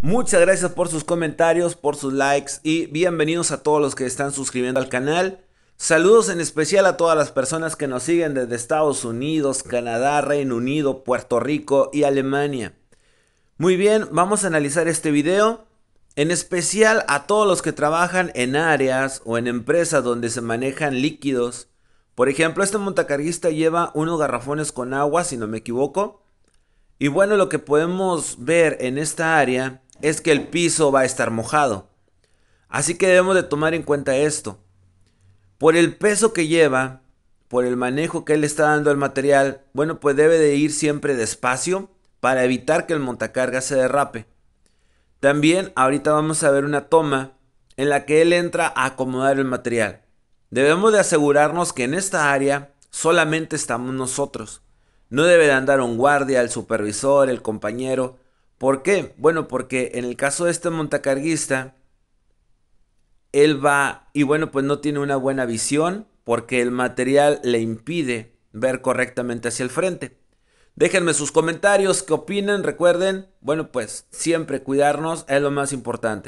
Muchas gracias por sus comentarios, por sus likes y bienvenidos a todos los que están suscribiendo al canal. Saludos en especial a todas las personas que nos siguen desde Estados Unidos, Canadá, Reino Unido, Puerto Rico y Alemania. Muy bien, vamos a analizar este video. En especial a todos los que trabajan en áreas o en empresas donde se manejan líquidos. Por ejemplo, este montacarguista lleva unos garrafones con agua, si no me equivoco. Y bueno, lo que podemos ver en esta área es que el piso va a estar mojado. Así que debemos de tomar en cuenta esto. Por el peso que lleva, por el manejo que él está dando al material, bueno, pues debe de ir siempre despacio para evitar que el montacarga se derrape. También ahorita vamos a ver una toma en la que él entra a acomodar el material. Debemos de asegurarnos que en esta área solamente estamos nosotros. No debe de andar un guardia, el supervisor, el compañero, ¿Por qué? Bueno, porque en el caso de este montacarguista, él va y bueno, pues no tiene una buena visión porque el material le impide ver correctamente hacia el frente. Déjenme sus comentarios, qué opinan, recuerden, bueno, pues siempre cuidarnos es lo más importante.